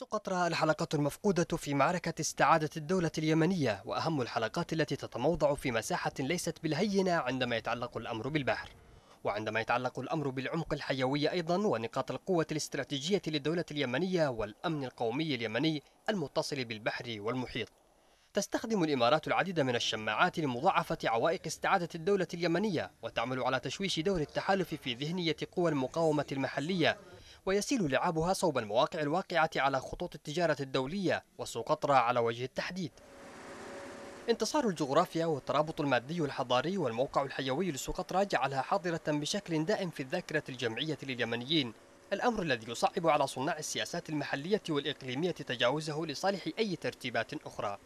سقط الحلقة المفقودة في معركة استعادة الدولة اليمنية وأهم الحلقات التي تتموضع في مساحة ليست بالهينة عندما يتعلق الأمر بالبحر وعندما يتعلق الأمر بالعمق الحيوي أيضا ونقاط القوة الاستراتيجية للدولة اليمنية والأمن القومي اليمني المتصل بالبحر والمحيط تستخدم الإمارات العديد من الشماعات لمضاعفة عوائق استعادة الدولة اليمنية وتعمل على تشويش دور التحالف في ذهنية قوى المقاومة المحلية ويسيل لعابها صوب المواقع الواقعة على خطوط التجارة الدولية وسقطرى على وجه التحديد انتصار الجغرافيا والترابط المادي الحضاري والموقع الحيوي لسقطرى جعلها حاضرة بشكل دائم في الذاكرة الجمعية لليمنيين الأمر الذي يصعب على صناع السياسات المحلية والإقليمية تجاوزه لصالح أي ترتيبات أخرى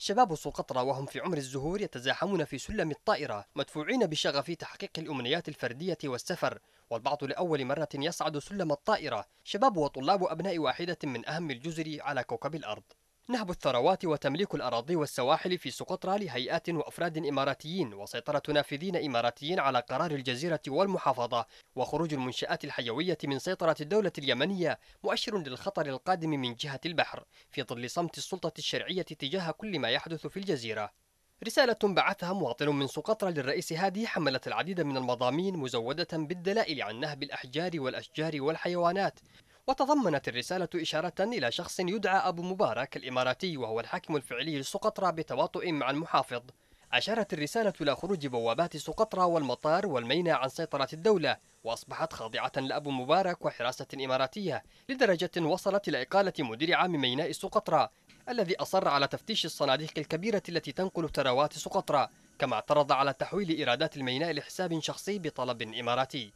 شباب سقطرى وهم في عمر الزهور يتزاحمون في سلم الطائرة مدفوعين بشغف تحقيق الأمنيات الفردية والسفر والبعض لأول مرة يصعد سلم الطائرة شباب وطلاب أبناء واحدة من أهم الجزر على كوكب الأرض نهب الثروات وتمليك الأراضي والسواحل في سقطرى لهيئات وأفراد إماراتيين وسيطرة نافذين إماراتيين على قرار الجزيرة والمحافظة وخروج المنشآت الحيوية من سيطرة الدولة اليمنية مؤشر للخطر القادم من جهة البحر في ظل صمت السلطة الشرعية تجاه كل ما يحدث في الجزيرة رسالة بعثها مواطن من سقطرى للرئيس هادي حملت العديد من المضامين مزودة بالدلائل عن نهب الأحجار والأشجار والحيوانات وتضمنت الرسالة إشارة إلى شخص يدعى أبو مبارك الإماراتي وهو الحاكم الفعلي لسقطرى بتواطؤ مع المحافظ أشارت الرسالة إلى خروج بوابات سقطرى والمطار والميناء عن سيطرة الدولة وأصبحت خاضعة لأبو مبارك وحراسة إماراتية لدرجة وصلت إلى إقالة مدير عام ميناء سقطرى الذي أصر على تفتيش الصناديق الكبيرة التي تنقل ثروات سقطرى كما اعترض على تحويل إيرادات الميناء لحساب شخصي بطلب إماراتي